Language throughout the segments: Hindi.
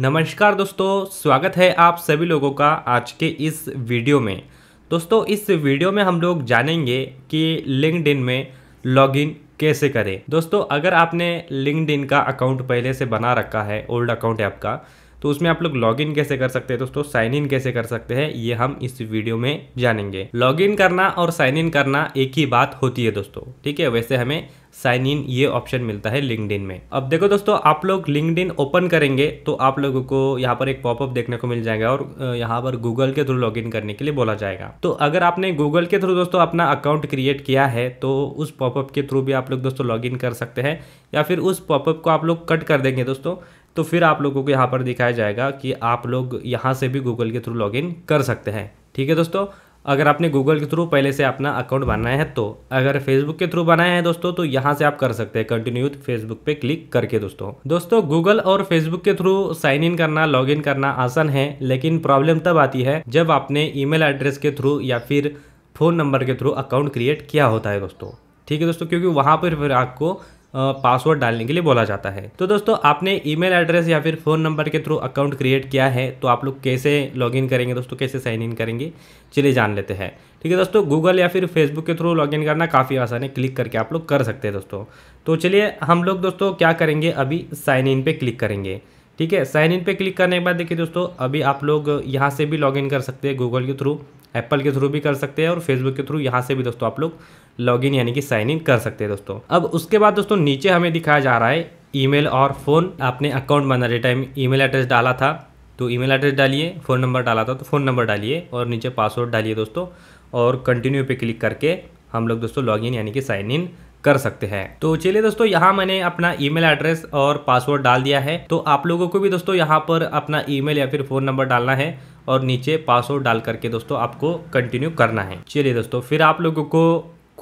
नमस्कार दोस्तों स्वागत है आप सभी लोगों का आज के इस वीडियो में दोस्तों इस वीडियो में हम लोग जानेंगे कि लिंकड में लॉगिन कैसे करें दोस्तों अगर आपने लिंकड का अकाउंट पहले से बना रखा है ओल्ड अकाउंट है आपका तो उसमें आप लोग लॉगिन कैसे कर सकते हैं दोस्तों साइन इन कैसे कर सकते हैं ये हम इस वीडियो में जानेंगे लॉगिन करना और साइन इन करना एक ही बात होती है दोस्तों ठीक है वैसे हमें साइन इन ये ऑप्शन मिलता है लिंकड में अब देखो दोस्तों आप लोग लिंकड ओपन करेंगे तो आप लोगों को यहाँ पर एक पॉपअप देखने को मिल जाएगा और यहाँ पर गूगल के थ्रू लॉगिन करने के लिए बोला जाएगा तो अगर आपने गूगल के थ्रू दोस्तों अपना अकाउंट क्रिएट किया है तो उस पॉपअप के थ्रू भी आप लोग दोस्तों लॉग कर सकते हैं या फिर उस पॉपअप को आप लोग कट कर देंगे दोस्तों तो फिर आप लोगों को यहाँ पर दिखाया जाएगा कि आप लोग यहाँ से भी गूगल के थ्रू लॉगिन कर सकते हैं ठीक है दोस्तों अगर आपने गूगल के थ्रू पहले से अपना अकाउंट बनाया है तो अगर फेसबुक के थ्रू बनाया है दोस्तों तो यहाँ से आप कर सकते हैं कंटिन्यू फेसबुक पे क्लिक करके दोस्तों दोस्तों गूगल और फेसबुक के थ्रू साइन इन करना लॉग इन करना आसान है लेकिन प्रॉब्लम तब आती है जब आपने ईमेल एड्रेस के थ्रू या फिर फ़ोन नंबर के थ्रू अकाउंट क्रिएट किया होता है दोस्तों ठीक है दोस्तों क्योंकि वहाँ पर फिर आपको पासवर्ड डालने के लिए बोला जाता है तो दोस्तों आपने ईमेल एड्रेस या फिर फ़ोन नंबर के थ्रू अकाउंट क्रिएट किया है तो आप लोग कैसे लॉगिन करेंगे दोस्तों कैसे साइन इन करेंगे चलिए जान लेते हैं ठीक है दोस्तों गूगल या फिर फेसबुक के थ्रू लॉगिन करना काफ़ी आसान है क्लिक करके आप लोग कर सकते हैं दोस्तों तो चलिए हम लोग दोस्तों क्या करेंगे अभी साइन इन पर क्लिक करेंगे ठीक है साइन इन पे क्लिक करने के बाद देखिए दोस्तों अभी आप लोग यहाँ से भी लॉगिन कर सकते हैं गूगल के थ्रू एप्पल के थ्रू भी कर सकते हैं और फेसबुक के थ्रू यहाँ से भी दोस्तों आप लोग लॉगिन यानी कि साइन इन कर सकते हैं दोस्तों अब उसके बाद दोस्तों नीचे हमें दिखाया जा रहा है ईमेल और फ़ोन आपने अकाउंट बनाते टाइम ईमेल एड्रेस डाला था तो ईमेल एड्रेस डालिए फ़ोन नंबर डाला था तो फ़ोन नंबर डालिए और नीचे पासवर्ड डालिए दोस्तों और कंटिन्यू पे क्लिक करके हम लोग दोस्तों लॉगिन यानी कि साइन इन कर सकते हैं तो चलिए दोस्तों यहाँ मैंने अपना ईमेल एड्रेस और पासवर्ड डाल दिया है तो आप लोगों को भी दोस्तों यहाँ पर अपना ईमेल या फिर फ़ोन नंबर डालना है और नीचे पासवर्ड डाल करके दोस्तों आपको कंटिन्यू करना है चलिए दोस्तों फिर आप लोगों को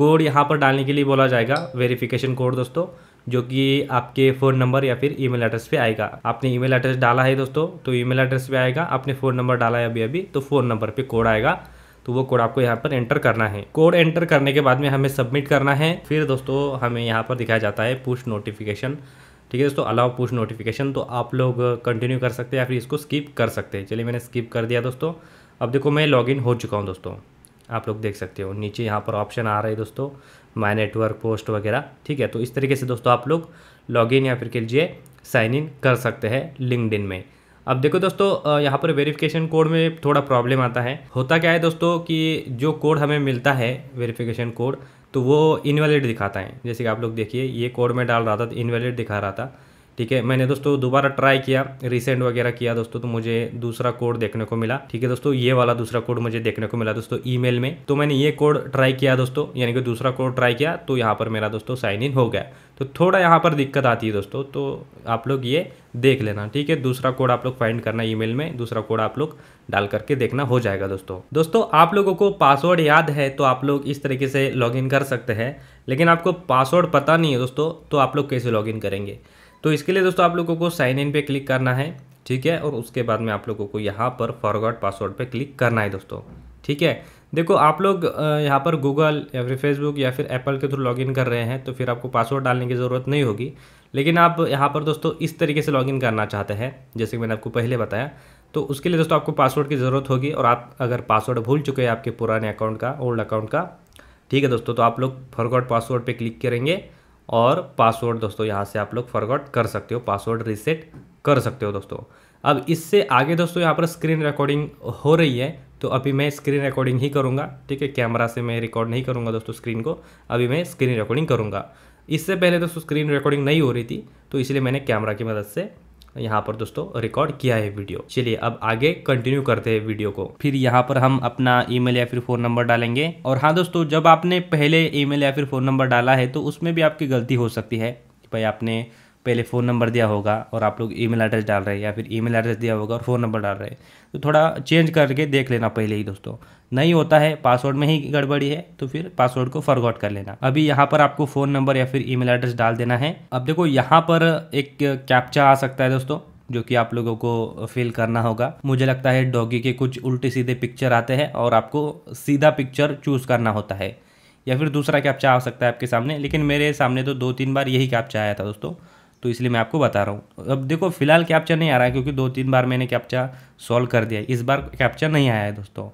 कोड यहाँ पर डालने के लिए बोला जाएगा वेरिफिकेशन कोड दोस्तों जो कि आपके फ़ोन नंबर या फिर ईमेल एड्रेस पे आएगा आपने ईमेल एड्रेस डाला है दोस्तों तो ईमेल एड्रेस पे आएगा आपने फ़ोन नंबर डाला है अभी अभी तो फ़ोन नंबर पे कोड आएगा तो वो कोड आपको यहाँ पर एंटर करना है कोड एंटर करने के बाद में हमें सबमिट करना है फिर दोस्तों हमें यहाँ पर दिखाया जाता है पुश नोटिफिकेशन ठीक है दोस्तों अलाउ पुश नोटिफिकेशन तो आप लोग कंटिन्यू कर सकते हैं या फिर इसको स्किप कर सकते हैं चलिए मैंने स्किप कर दिया दोस्तों अब देखो मैं लॉगिन हो चुका हूँ दोस्तों आप लोग देख सकते हो नीचे यहाँ पर ऑप्शन आ रहे हैं दोस्तों माई नेटवर्क पोस्ट वगैरह ठीक है तो इस तरीके से दोस्तों आप लोग लॉगिन या फिर के लिए साइन इन कर सकते हैं लिंकड में अब देखो दोस्तों यहाँ पर वेरिफिकेशन कोड में थोड़ा प्रॉब्लम आता है होता क्या है दोस्तों कि जो कोड हमें मिलता है वेरिफिकेशन कोड तो वो इनवैलिड दिखाता है जैसे कि आप लोग देखिए ये कोड में डाल रहा था तो इनवैलिड दिखा रहा था ठीक है मैंने दोस्तों दोबारा ट्राई किया रिसेंट वगैरह किया दोस्तों तो मुझे दूसरा कोड देखने को मिला ठीक है दोस्तों ये वाला दूसरा कोड मुझे देखने को मिला दोस्तों ईमेल में तो मैंने ये कोड ट्राई किया दोस्तों यानी कि दूसरा कोड ट्राई किया तो यहाँ पर मेरा दोस्तों साइन इन हो गया तो थोड़ा यहाँ पर दिक्कत आती है दोस्तों तो आप लोग ये देख लेना ठीक है दूसरा कोड आप लोग फाइंड करना ईमेल में दूसरा कोड आप लोग डाल करके देखना हो जाएगा दोस्तों दोस्तों आप लोगों को पासवर्ड याद है तो आप लोग इस तरीके से लॉगिन कर सकते हैं लेकिन आपको पासवर्ड पता नहीं है दोस्तों तो आप लोग कैसे लॉगिन करेंगे तो इसके लिए दोस्तों आप लोगों को साइन इन पे क्लिक करना है ठीक है और उसके बाद में आप लोगों को यहाँ पर फॉरवर्ड पासवर्ड पर क्लिक करना है दोस्तों ठीक है देखो आप लोग यहाँ पर गूगल या फिर फेसबुक या फिर एप्पल के थ्रू लॉगिन कर रहे हैं तो फिर आपको पासवर्ड डालने की ज़रूरत नहीं होगी लेकिन आप यहाँ पर दोस्तों इस तरीके से लॉगिन करना चाहते हैं जैसे कि मैंने आपको पहले बताया तो उसके लिए दोस्तों आपको पासवर्ड की ज़रूरत होगी और आप अगर पासवर्ड भूल चुके हैं आपके पुराने अकाउंट का ओल्ड अकाउंट का ठीक है दोस्तों तो आप लोग फॉरगॉट पासवर्ड पर क्लिक करेंगे और पासवर्ड दोस्तों यहाँ से आप लोग फॉरगॉट कर सकते हो पासवर्ड रीसेट कर सकते हो दोस्तों अब इससे आगे दोस्तों यहाँ पर स्क्रीन रिकॉर्डिंग हो रही है तो अभी मैं स्क्रीन रिकॉर्डिंग ही करूँगा ठीक है कैमरा से मैं रिकॉर्ड नहीं करूँगा दोस्तों स्क्रीन को अभी मैं स्क्रीन रिकॉर्डिंग करूँगा इससे पहले दोस्तों स्क्रीन रिकॉर्डिंग नहीं हो रही थी तो इसलिए मैंने कैमरा की मदद से यहाँ पर दोस्तों रिकॉर्ड किया है वीडियो चलिए अब आगे कंटिन्यू करते हैं वीडियो को फिर यहाँ पर हम अपना ईमेल या फिर फोन नंबर डालेंगे और हाँ दोस्तों जब आपने पहले ईमेल या फिर फोन नंबर डाला है तो उसमें भी आपकी गलती हो सकती है कि भाई आपने पहले फ़ोन नंबर दिया होगा और आप लोग ईमेल एड्रेस डाल रहे हैं या फिर ईमेल एड्रेस दिया होगा और फ़ोन नंबर डाल रहे हैं तो थोड़ा चेंज करके देख लेना पहले ही दोस्तों नहीं होता है पासवर्ड में ही गड़बड़ी है तो फिर पासवर्ड को फॉरगॉट कर लेना अभी यहाँ पर आपको फ़ोन नंबर या फिर ई एड्रेस डाल देना है अब देखो यहाँ पर एक कैप्चा आ सकता है दोस्तों जो कि आप लोगों को फिल करना होगा मुझे लगता है डॉगी के कुछ उल्टे सीधे पिक्चर आते हैं और आपको सीधा पिक्चर चूज़ करना होता है या फिर दूसरा कैप्चा आ सकता है आपके सामने लेकिन मेरे सामने तो दो तीन बार यही कैप्चा आया था दोस्तों तो इसलिए मैं आपको बता रहा हूँ अब देखो फिलहाल कैप्चा नहीं आ रहा है क्योंकि दो तीन बार मैंने कैप्चा सॉल्व कर दिया इस बार कैप्चा नहीं आया है दोस्तों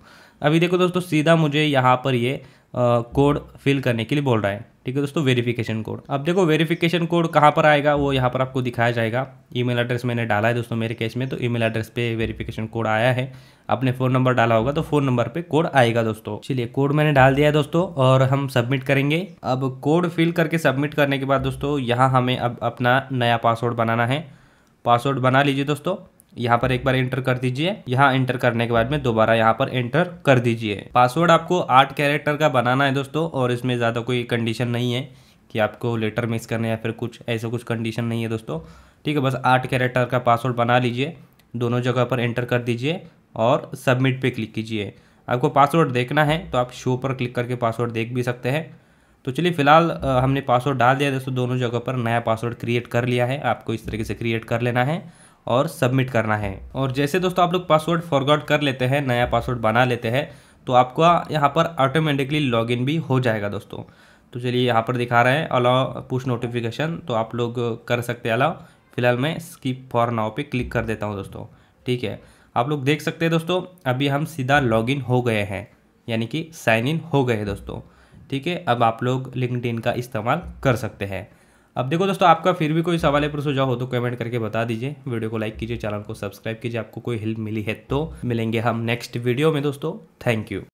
अभी देखो दोस्तों सीधा मुझे यहाँ पर ये कोड फिल करने के लिए बोल रहा है ठीक है दोस्तों वेरिफिकेशन कोड अब देखो वेरिफिकेशन कोड कहाँ पर आएगा वो यहाँ पर आपको दिखाया जाएगा ईमेल एड्रेस मैंने डाला है दोस्तों मेरे केस में तो ईमेल एड्रेस पे वेरिफिकेशन कोड आया है आपने फ़ोन नंबर डाला होगा तो फ़ोन नंबर पे कोड आएगा दोस्तों चलिए कोड मैंने डाल दिया है दोस्तों और हम सबमिट करेंगे अब कोड फिल करके सबमिट करने के बाद दोस्तों यहाँ हमें अब अपना नया पासवर्ड बनाना है पासवर्ड बना लीजिए दोस्तों यहाँ पर एक बार एंटर कर दीजिए यहाँ एंटर करने के बाद में दोबारा यहाँ पर एंटर कर दीजिए पासवर्ड आपको आठ कैरेक्टर का बनाना है दोस्तों और इसमें ज़्यादा कोई कंडीशन नहीं है कि आपको लेटर मिस करने या फिर कुछ ऐसा कुछ कंडीशन नहीं है दोस्तों ठीक है बस आठ कैरेक्टर का पासवर्ड बना लीजिए दोनों जगह पर एंटर कर दीजिए और सबमिट पर क्लिक कीजिए आपको पासवर्ड देखना है तो आप शो पर क्लिक करके पासवर्ड देख भी सकते हैं तो चलिए फिलहाल हमने पासवर्ड डाल दिया दोस्तों दोनों जगह पर नया पासवर्ड क्रिएट कर लिया है आपको इस तरीके से क्रिएट कर लेना है और सबमिट करना है और जैसे दोस्तों आप लोग पासवर्ड फॉरवर्ड कर लेते हैं नया पासवर्ड बना लेते हैं तो आपका यहाँ पर ऑटोमेटिकली लॉगिन भी हो जाएगा दोस्तों तो चलिए यहाँ पर दिखा रहे हैं अलाउ पुश नोटिफिकेशन तो आप लोग कर सकते हैं अलाउ फिलहाल मैं स्किप फॉर नाव पे क्लिक कर देता हूँ दोस्तों ठीक है आप लोग देख सकते हैं दोस्तों अभी हम सीधा लॉगिन हो गए हैं यानी कि साइन इन हो गए दोस्तों ठीक है अब आप लोग लिंकड का इस्तेमाल कर सकते हैं अब देखो दोस्तों आपका फिर भी कोई सवाल है पर सुझाव हो तो कमेंट करके बता दीजिए वीडियो को लाइक कीजिए चैनल को सब्सक्राइब कीजिए आपको कोई हेल्प मिली है तो मिलेंगे हम नेक्स्ट वीडियो में दोस्तों थैंक यू